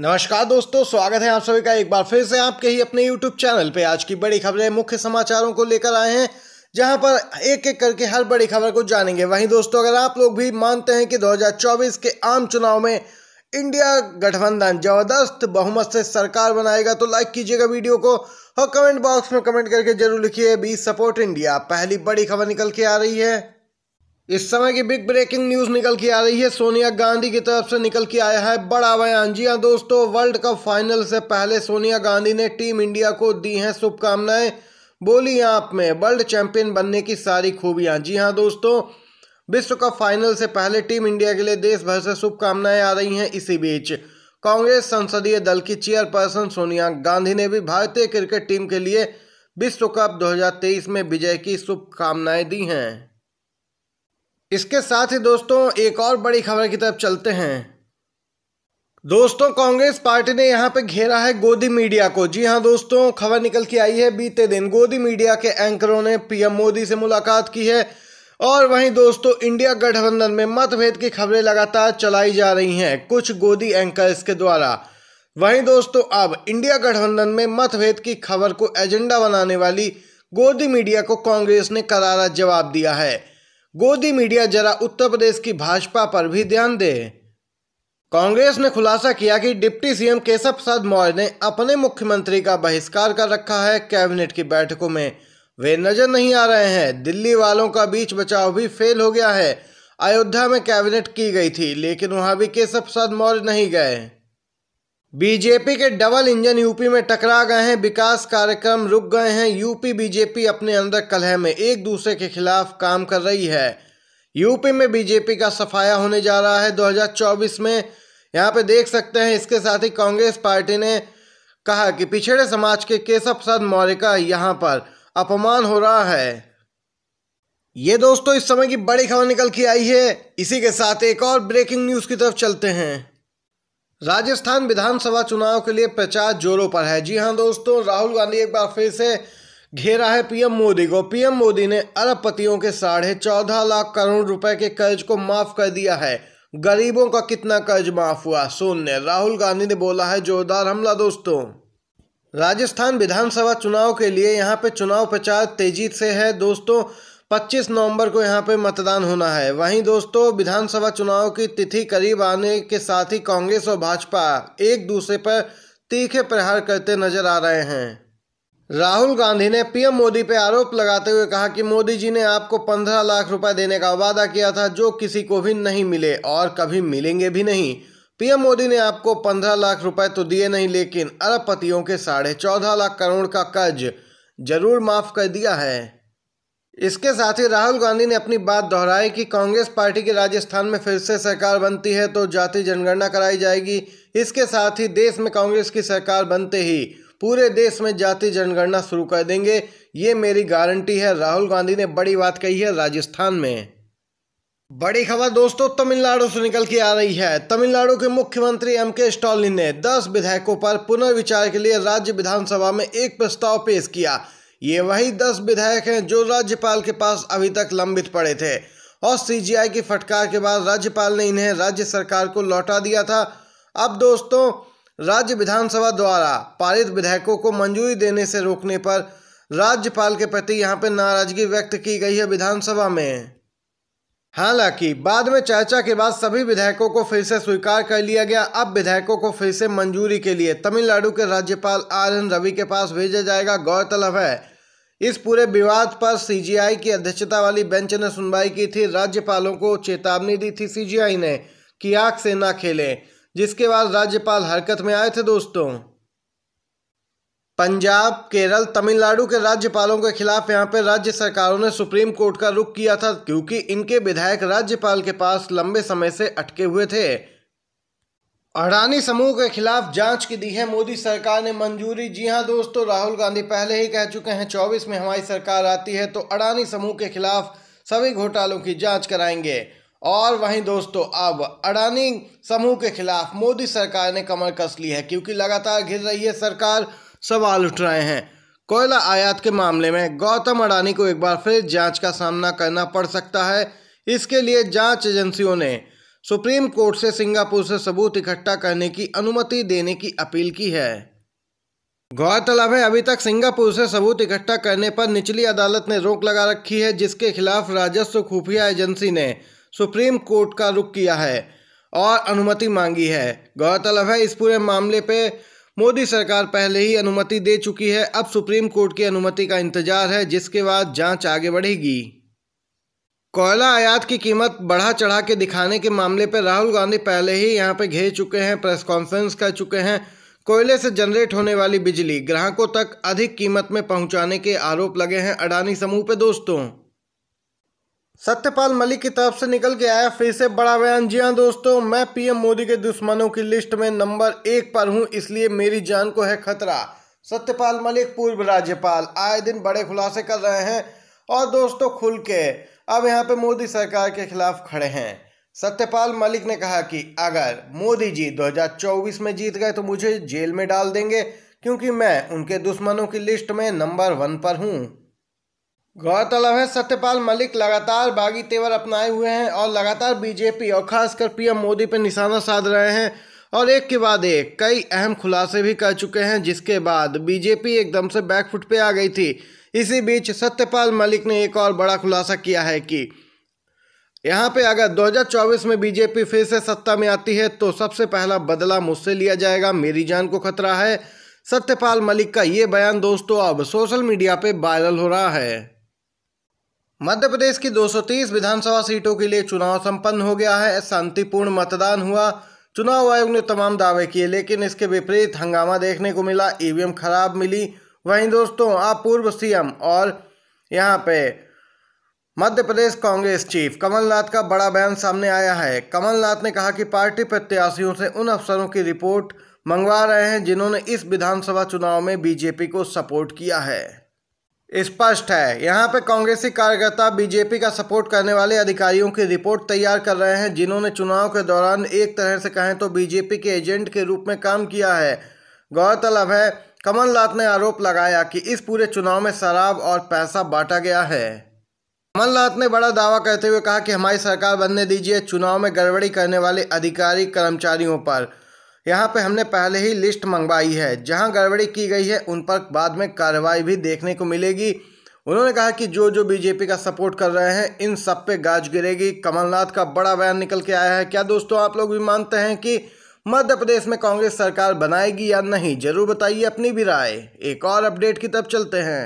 नमस्कार दोस्तों स्वागत है आप सभी का एक बार फिर से आपके ही अपने YouTube चैनल पे आज की बड़ी खबरें मुख्य समाचारों को लेकर आए हैं जहां पर एक एक करके हर बड़ी खबर को जानेंगे वहीं दोस्तों अगर आप लोग भी मानते हैं कि 2024 के आम चुनाव में इंडिया गठबंधन जबरदस्त बहुमत से सरकार बनाएगा तो लाइक कीजिएगा वीडियो को और कमेंट बॉक्स में कमेंट करके जरूर लिखिए बी सपोर्ट इंडिया पहली बड़ी खबर निकल के आ रही है इस समय की बिग ब्रेकिंग न्यूज निकल के आ रही है सोनिया गांधी की तरफ से निकल के आया है बड़ा बयान जी हाँ दोस्तों वर्ल्ड कप फाइनल से पहले सोनिया गांधी ने टीम इंडिया को दी हैं शुभकामनाएं बोली आप में वर्ल्ड चैंपियन बनने की सारी खूबियां जी हाँ दोस्तों विश्व कप फाइनल से पहले टीम इंडिया के लिए देश भर से शुभकामनाएं आ रही हैं इसी बीच कांग्रेस संसदीय दल की चेयरपर्सन सोनिया गांधी ने भी भारतीय क्रिकेट टीम के लिए विश्व कप 2023 में विजय की शुभकामनाएं दी हैं इसके साथ ही दोस्तों एक और बड़ी खबर की तरफ चलते हैं दोस्तों कांग्रेस पार्टी ने यहां पर घेरा है गोदी मीडिया को जी हां दोस्तों खबर निकल के आई है बीते दिन गोदी मीडिया के एंकरों ने पीएम मोदी से मुलाकात की है और वहीं दोस्तों इंडिया गठबंधन में मतभेद की खबरें लगातार चलाई जा रही हैं कुछ गोदी एंकर के द्वारा वहीं दोस्तों अब इंडिया गठबंधन में मतभेद की खबर को एजेंडा बनाने वाली गोदी मीडिया को कांग्रेस ने करारा जवाब दिया है गोदी मीडिया जरा उत्तर प्रदेश की भाजपा पर भी ध्यान दे कांग्रेस ने खुलासा किया कि डिप्टी सीएम केशव प्रसाद मौर्य ने अपने मुख्यमंत्री का बहिष्कार कर रखा है कैबिनेट की बैठकों में वे नजर नहीं आ रहे हैं दिल्ली वालों का बीच बचाव भी फेल हो गया है अयोध्या में कैबिनेट की गई थी लेकिन वहां भी केशव प्रसाद मौर्य नहीं गए बीजेपी के डबल इंजन यूपी में टकरा गए हैं विकास कार्यक्रम रुक गए हैं यूपी बीजेपी अपने अंदर कलह में एक दूसरे के खिलाफ काम कर रही है यूपी में बीजेपी का सफाया होने जा रहा है 2024 में यहाँ पे देख सकते हैं इसके साथ ही कांग्रेस पार्टी ने कहा कि पिछड़े समाज के केशव प्रसाद मौर्य का यहाँ पर अपमान हो रहा है ये दोस्तों इस समय की बड़ी खबर निकल के आई है इसी के साथ एक और ब्रेकिंग न्यूज़ की तरफ चलते हैं राजस्थान विधानसभा चुनाव के लिए प्रचार जोरों पर है जी हाँ दोस्तों राहुल गांधी एक बार फिर से घेरा है पीएम मोदी को पीएम मोदी ने अरबपतियों के साढ़े चौदह लाख करोड़ रुपए के कर्ज को माफ कर दिया है गरीबों का कितना कर्ज माफ हुआ शून्य राहुल गांधी ने बोला है जोरदार हमला दोस्तों राजस्थान विधानसभा चुनाव के लिए यहाँ पे चुनाव प्रचार तेजी से है दोस्तों 25 नवंबर को यहां पे मतदान होना है वहीं दोस्तों विधानसभा चुनाव की तिथि करीब आने के साथ ही कांग्रेस और भाजपा एक दूसरे पर तीखे प्रहार करते नजर आ रहे हैं राहुल गांधी ने पीएम मोदी पर आरोप लगाते हुए कहा कि मोदी जी ने आपको पंद्रह लाख रुपए देने का वादा किया था जो किसी को भी नहीं मिले और कभी मिलेंगे भी नहीं पीएम मोदी ने आपको पंद्रह लाख रुपए तो दिए नहीं लेकिन अरबपतियों के साढ़े चौदह लाख करोड़ का कर्ज जरूर माफ कर दिया है इसके साथ ही राहुल गांधी ने अपनी बात दोहराई कि कांग्रेस पार्टी के राजस्थान में फिर से सरकार बनती है तो जाति जनगणना कराई जाएगी इसके साथ ही देश में कांग्रेस की सरकार बनते ही पूरे देश में जाति जनगणना शुरू कर देंगे ये मेरी गारंटी है राहुल गांधी ने बड़ी बात कही है राजस्थान में बड़ी खबर दोस्तों तमिलनाडु से निकल के आ रही है तमिलनाडु के मुख्यमंत्री एम के स्टालिन ने 10 विधायकों पर पुनर्विचार के लिए राज्य विधानसभा में एक प्रस्ताव पेश किया ये वही दस विधायक हैं जो राज्यपाल के पास अभी तक लंबित पड़े थे और सीजीआई की फटकार के बाद राज्यपाल ने इन्हें राज्य सरकार को लौटा दिया था अब दोस्तों राज्य विधानसभा द्वारा पारित विधायकों को मंजूरी देने से रोकने पर राज्यपाल के प्रति यहां पर नाराजगी व्यक्त की गई है विधानसभा में हालांकि बाद में चर्चा के बाद सभी विधायकों को फिर से स्वीकार कर लिया गया अब विधायकों को फिर से मंजूरी के लिए तमिलनाडु के राज्यपाल आर एन रवि के पास भेजा जाएगा गौरतलब है इस पूरे विवाद पर सीजीआई की अध्यक्षता वाली बेंच ने सुनवाई की थी राज्यपालों को चेतावनी दी थी सीजीआई ने कि आग से ना खेले जिसके बाद राज्यपाल हरकत में आए थे दोस्तों पंजाब केरल तमिलनाडु के राज्यपालों के खिलाफ यहां पर राज्य सरकारों ने सुप्रीम कोर्ट का रुख किया था क्योंकि इनके विधायक राज्यपाल के पास लंबे समय से अटके हुए थे अडानी समूह के खिलाफ जांच की दी है मोदी सरकार ने मंजूरी जी हां दोस्तों राहुल गांधी पहले ही कह चुके हैं 24 में हमारी सरकार आती है तो अडानी समूह के खिलाफ सभी घोटालों की जांच कराएंगे और वहीं दोस्तों अब अडानी समूह के खिलाफ मोदी सरकार ने कमर कस ली है क्योंकि लगातार घिर रही है सरकार सवाल उठ रहे हैं कोयला आयात के मामले में गौतम अडानी को एक बार फिर जाँच का सामना करना पड़ सकता है इसके लिए जाँच एजेंसियों ने सुप्रीम कोर्ट से सिंगापुर से सबूत इकट्ठा करने की अनुमति देने की अपील की है गौरतलब है अभी तक सिंगापुर से सबूत इकट्ठा करने पर निचली अदालत ने रोक लगा रखी है जिसके खिलाफ राजस्व खुफिया एजेंसी ने सुप्रीम कोर्ट का रुख किया है और अनुमति मांगी है गौरतलब है इस पूरे मामले पे मोदी सरकार पहले ही अनुमति दे चुकी है अब सुप्रीम कोर्ट की अनुमति का इंतजार है जिसके बाद जांच आगे बढ़ेगी कोयला आयात की कीमत बढ़ा चढ़ा के दिखाने के मामले पर राहुल गांधी पहले ही यहां पर घेर चुके हैं प्रेस कॉन्फ्रेंस कर चुके हैं कोयले से जनरेट होने वाली बिजली ग्राहकों तक अधिक कीमत में पहुंचाने के आरोप लगे हैं अडानी समूह पे दोस्तों सत्यपाल मलिक की तरफ से निकल के आया फिर से बड़ा बयान जी हाँ दोस्तों मैं पीएम मोदी के दुश्मनों की लिस्ट में नंबर एक पर हूं इसलिए मेरी जान को है खतरा सत्यपाल मलिक पूर्व राज्यपाल आए दिन बड़े खुलासे कर रहे हैं और दोस्तों खुल के अब यहाँ पे मोदी सरकार के खिलाफ खड़े हैं सत्यपाल मलिक ने कहा कि अगर मोदी जी 2024 में जीत गए तो मुझे जेल में डाल देंगे क्योंकि मैं उनके दुश्मनों की लिस्ट में नंबर वन पर हूँ गौरतलब है सत्यपाल मलिक लगातार बागी तेवर अपनाए हुए हैं और लगातार बीजेपी और खासकर पीएम मोदी पर निशाना साध रहे हैं और एक के बाद एक कई अहम खुलासे भी कर चुके हैं जिसके बाद बीजेपी एकदम से बैकफुट पे आ गई थी इसी बीच सत्यपाल मलिक ने एक और बड़ा खुलासा किया है कि यहाँ पे अगर 2024 में बीजेपी फिर से सत्ता में आती है तो सबसे पहला बदला मुझसे लिया जाएगा मेरी जान को खतरा है सत्यपाल मलिक का ये बयान दोस्तों अब सोशल मीडिया पे वायरल हो रहा है मध्य प्रदेश की 230 विधानसभा सीटों के लिए चुनाव संपन्न हो गया है शांतिपूर्ण मतदान हुआ चुनाव आयोग ने तमाम दावे किए लेकिन इसके विपरीत हंगामा देखने को मिला ईवीएम खराब मिली वहीं दोस्तों आप पूर्व सीएम और यहाँ पे मध्य प्रदेश कांग्रेस चीफ कमलनाथ का बड़ा बयान सामने आया है कमलनाथ ने कहा कि पार्टी प्रत्याशियों से उन अफसरों की रिपोर्ट मंगवा रहे हैं जिन्होंने इस विधानसभा चुनाव में बीजेपी को सपोर्ट किया है स्पष्ट है यहाँ पे कांग्रेसी कार्यकर्ता बीजेपी का सपोर्ट करने वाले अधिकारियों की रिपोर्ट तैयार कर रहे हैं जिन्होंने चुनाव के दौरान एक तरह से कहें तो बीजेपी के एजेंट के रूप में काम किया है गौरतलब है कमलनाथ ने आरोप लगाया कि इस पूरे चुनाव में शराब और पैसा बांटा गया है कमलनाथ ने बड़ा दावा करते हुए कहा कि हमारी सरकार बनने दीजिए चुनाव में गड़बड़ी करने वाले अधिकारी कर्मचारियों पर यहाँ पे हमने पहले ही लिस्ट मंगवाई है जहाँ गड़बड़ी की गई है उन पर बाद में कार्रवाई भी देखने को मिलेगी उन्होंने कहा कि जो जो बीजेपी का सपोर्ट कर रहे हैं इन सब पे गाज गिरेगी कमलनाथ का बड़ा बयान निकल के आया है क्या दोस्तों आप लोग भी मानते हैं कि मध्य प्रदेश में कांग्रेस सरकार बनाएगी या नहीं जरूर बताइए अपनी भी राय एक और अपडेट की तरफ चलते हैं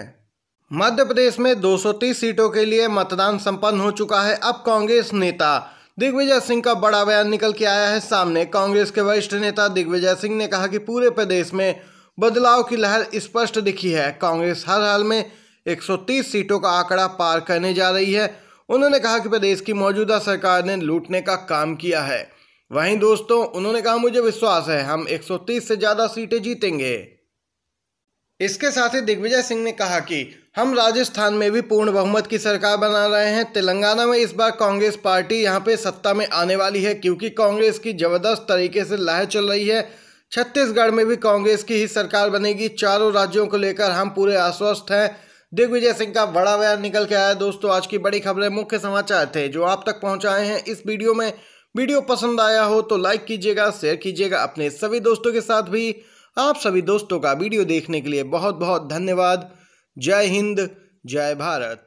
मध्य प्रदेश में 230 सीटों के लिए मतदान संपन्न हो चुका है अब कांग्रेस नेता दिग्विजय सिंह का बड़ा बयान निकल के आया है सामने कांग्रेस के वरिष्ठ नेता दिग्विजय सिंह ने कहा कि पूरे प्रदेश में बदलाव की लहर स्पष्ट दिखी है कांग्रेस हर हाल में 130 सीटों का आंकड़ा पार करने जा रही है उन्होंने कहा कि प्रदेश की मौजूदा सरकार ने लूटने का काम किया है वहीं दोस्तों उन्होंने कहा मुझे विश्वास है हम 130 से ज़्यादा सीटें जीतेंगे इसके साथ ही दिग्विजय सिंह ने कहा कि हम राजस्थान में भी पूर्ण बहुमत की सरकार बना रहे हैं तेलंगाना में इस बार कांग्रेस पार्टी यहां पे सत्ता में आने वाली है क्योंकि कांग्रेस की जबरदस्त तरीके से लहर चल रही है छत्तीसगढ़ में भी कांग्रेस की ही सरकार बनेगी चारों राज्यों को लेकर हम पूरे आश्वस्त हैं दिग्विजय सिंह का बड़ा बयान निकल के आया दोस्तों आज की बड़ी खबरें मुख्य समाचार थे जो आप तक पहुँचाए हैं इस वीडियो में वीडियो पसंद आया हो तो लाइक कीजिएगा शेयर कीजिएगा अपने सभी दोस्तों के साथ भी आप सभी दोस्तों का वीडियो देखने के लिए बहुत बहुत धन्यवाद जय हिंद जय भारत